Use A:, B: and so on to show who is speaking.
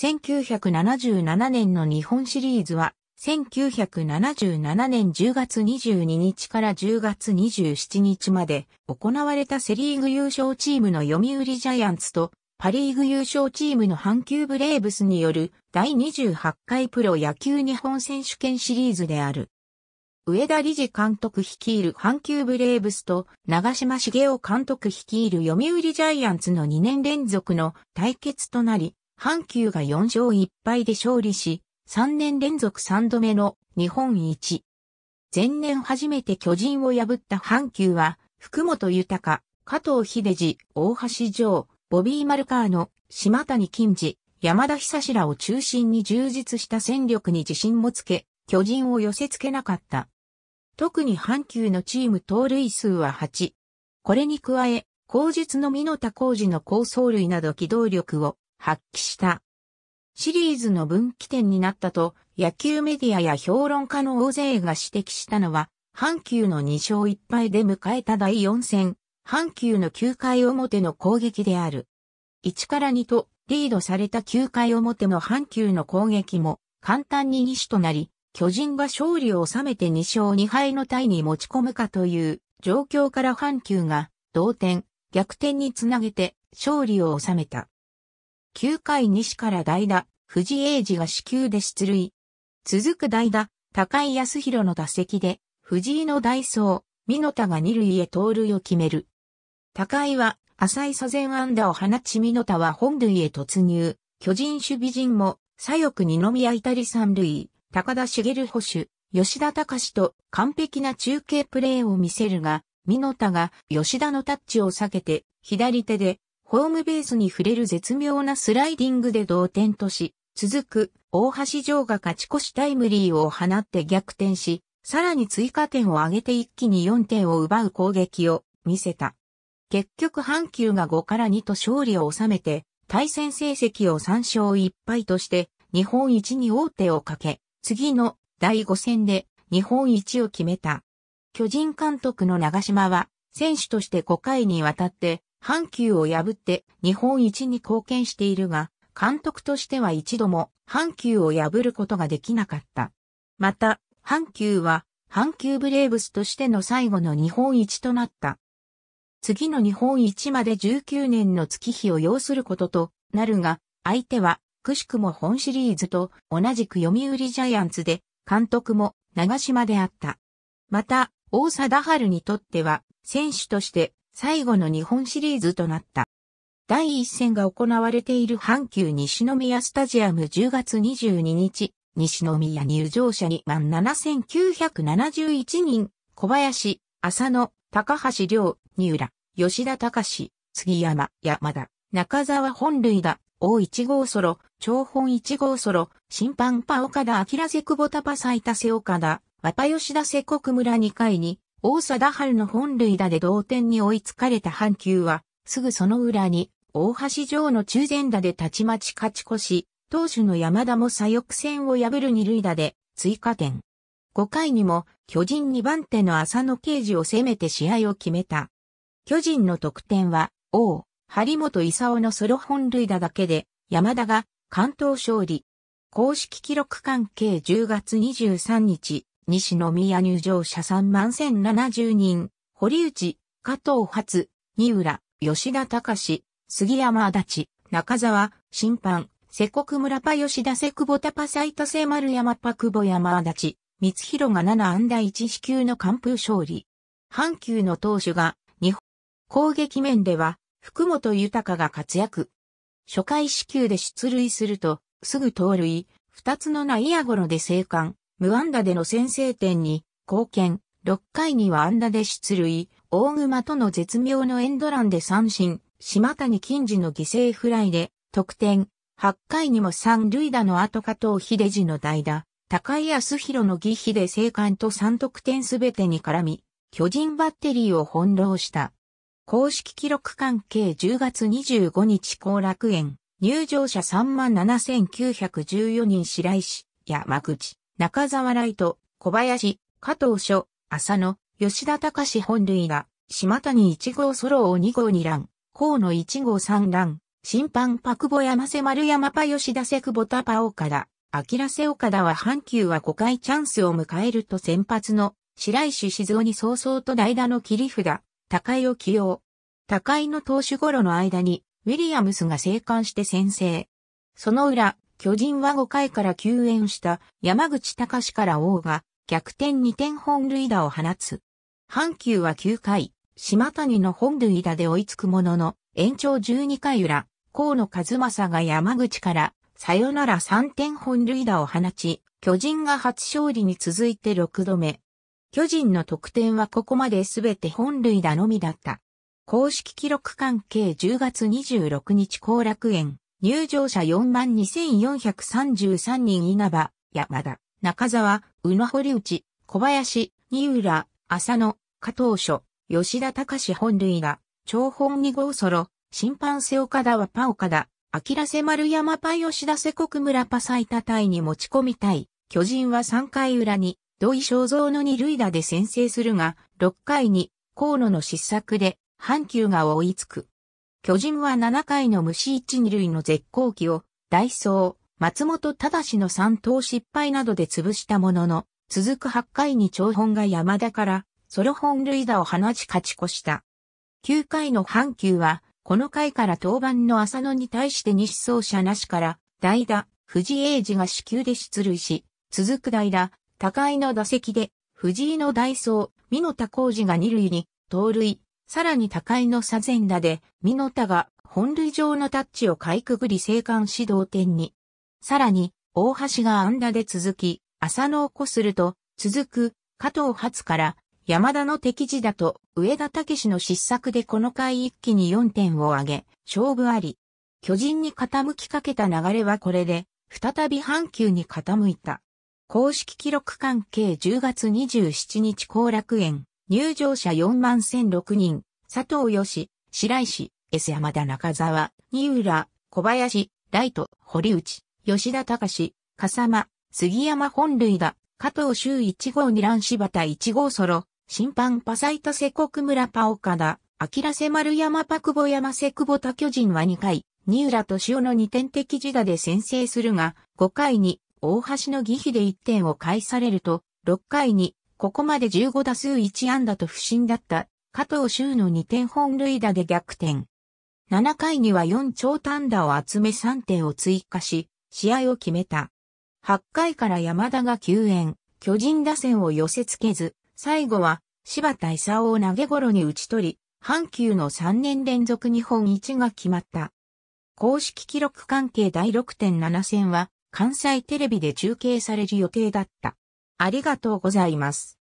A: 1977年の日本シリーズは、1977年10月22日から10月27日まで行われたセリーグ優勝チームの読売ジャイアンツとパリーグ優勝チームの阪急ブレーブスによる第28回プロ野球日本選手権シリーズである。上田理事監督率いる阪急ブレーブスと長島茂雄監督率いる読売ジャイアンツの2年連続の対決となり、阪急が4勝1敗で勝利し、3年連続3度目の日本一。前年初めて巨人を破った阪急は、福本豊、加藤秀治、大橋城、ボビー・マルカーの島谷金次、山田久志らを中心に充実した戦力に自信もつけ、巨人を寄せ付けなかった。特に阪急のチーム盗塁数は8。これに加え、後述の美濃田工事の高走類など機動力を発揮した。シリーズの分岐点になったと野球メディアや評論家の大勢が指摘したのは、阪急の2勝1敗で迎えた第4戦、阪急の9回表の攻撃である。1から2とリードされた9回表の阪急の攻撃も簡単に2種となり、巨人が勝利を収めて2勝2敗のタイに持ち込むかという状況から阪急が同点、逆転につなげて勝利を収めた。9回西から代打、藤英二が死球で出塁。続く代打、高井康弘の打席で、藤井の代走、美濃田が二塁へ盗塁を決める。高井は、浅い左前安打を放ち美濃田は本塁へ突入。巨人守備陣も、左翼二宮至り三塁、高田茂保守、吉田隆と完璧な中継プレーを見せるが、美濃田が吉田のタッチを避けて、左手でホームベースに触れる絶妙なスライディングで同点とし、続く大橋城が勝ち越しタイムリーを放って逆転し、さらに追加点を上げて一気に4点を奪う攻撃を見せた。結局阪急が5から2と勝利を収めて、対戦成績を3勝1敗として、日本一に王手をかけ、次の第5戦で日本一を決めた。巨人監督の長島は、選手として5回にわたって阪急を破って日本一に貢献しているが、監督としては一度も阪急を破ることができなかった。また、阪急は阪急ブレーブスとしての最後の日本一となった。次の日本一まで19年の月日を要することとなるが、相手はくしくも本シリーズと同じく読売ジャイアンツで、監督も長島であった。また、大貞治にとっては、選手として最後の日本シリーズとなった。第1戦が行われている阪急西宮スタジアム10月22日、西宮入場者2万7971人、小林、浅野、高橋良、三浦、吉田隆、杉山、山田、中沢本類が、大一号ソロ、長本一号ソロ、審判パ岡田明瀬久保田パサイタ瀬岡田、和パ吉田瀬国村2回に、大貞治の本塁打で同点に追いつかれた阪急は、すぐその裏に、大橋城の中前打でたちまち勝ち越し、投手の山田も左翼戦を破る二塁打で追加点。5回にも巨人2番手の浅野刑事を攻めて試合を決めた。巨人の得点は、王、張本勲のソロ本塁打だけで、山田が関東勝利。公式記録関係10月23日、西宮入場者3万1070人、堀内、加藤初、二浦、吉田隆、杉山足立、中沢、審判、瀬国村パ吉田瀬久保田パ斎田瀬丸山パ久保山足立、三広が7安打1支球の完封勝利。阪急の投手が、日本、攻撃面では、福本豊が活躍。初回支給で出塁すると、すぐ盗塁、二つの内野ゴロで生還、無安打での先制点に貢献、6回には安打で出塁、大熊との絶妙のエンドランで三振、島谷金次の犠牲フライで得点、8回にも三塁打の後加藤秀次の代打、高井康弘の儀比で生還と3得点すべてに絡み、巨人バッテリーを翻弄した。公式記録関係10月25日後楽園、入場者37,914人白石、山口。中沢ライト、小林、加藤書、浅野、吉田隆本類が、島谷一号ソロを2号二覧、河野一号三覧。審判パクボ山瀬丸山パ吉田瀬久保田パ岡田、明瀬岡田は阪急は5回チャンスを迎えると先発の白石静雄に早々と代打の切り札、高井を起用。高井の投手頃の間に、ウィリアムスが生還して先制。その裏、巨人は5回から救援した山口隆から王が逆転2点本塁打を放つ。阪急は9回、島谷の本塁打で追いつくものの、延長12回裏、河野和正が山口からさよなら3点本塁打を放ち、巨人が初勝利に続いて6度目。巨人の得点はここまで全て本塁打のみだった。公式記録関係10月26日後楽園。入場者42,433人稲葉、山田、中沢、宇野堀内、小林、三浦、浅野、加藤書、吉田隆本類が、長本二号ソロ、審判瀬岡田はパ岡田、明瀬丸山パ吉田瀬国村パ最多タイに持ち込みたい。巨人は3回裏に、土井正造の二塁打で先制するが、6回に、河野の失策で、阪急が追いつく。巨人は7回の虫一二塁の絶好機を、ダイソー、松本忠の3投失敗などで潰したものの、続く8回に長本が山田から、ソロ本塁打を放ち勝ち越した。9回の阪急は、この回から登板の浅野に対して西走者なしから、代打、藤井英二が死球で出塁し、続く代打、高井の打席で、藤井の代走、美濃田浩二が二塁に、盗塁、さらに高井の左前打で、美濃田が本塁上のタッチをかいくぐり生還し同点に。さらに、大橋が安打で続き、浅野をこすると、続く、加藤初から、山田の敵地だと、上田武の失策でこの回一気に4点を挙げ、勝負あり。巨人に傾きかけた流れはこれで、再び阪急に傾いた。公式記録関係10月27日後楽園。入場者4万1006人、佐藤義、白石、S 山田中沢、二浦、小林、ライト、堀内、吉田隆、笠間、杉山本類が、加藤周1号二乱柴田1号ソロ、審判パサイタ瀬国村パオカ田、明瀬丸山パクボ山瀬久保田巨人は2回、二浦敏夫の2点的自打で先制するが、5回に大橋の義比で1点を返されると、6回にここまで15打数1安打と不振だった加藤周の2点本塁打で逆転。7回には4超単打を集め3点を追加し、試合を決めた。8回から山田が救援、巨人打線を寄せ付けず、最後は柴田勲を投げ頃に打ち取り、阪急の3年連続日本一が決まった。公式記録関係第6.7戦は関西テレビで中継される予定だった。ありがとうございます。